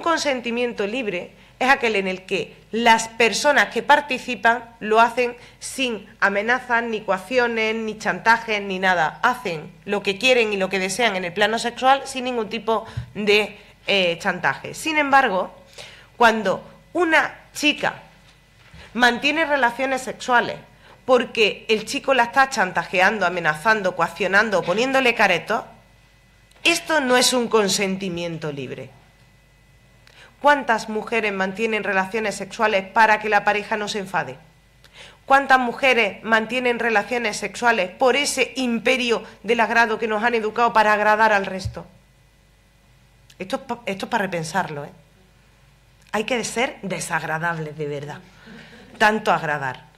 un consentimiento libre es aquel en el que las personas que participan lo hacen sin amenazas, ni coacciones, ni chantajes, ni nada. Hacen lo que quieren y lo que desean en el plano sexual sin ningún tipo de eh, chantaje. Sin embargo, cuando una chica mantiene relaciones sexuales porque el chico la está chantajeando, amenazando, coaccionando, poniéndole careto, esto no es un consentimiento libre. ¿Cuántas mujeres mantienen relaciones sexuales para que la pareja no se enfade? ¿Cuántas mujeres mantienen relaciones sexuales por ese imperio del agrado que nos han educado para agradar al resto? Esto es, para repensarlo. ¿eh? Hay que ser desagradables de verdad. Tanto agradar.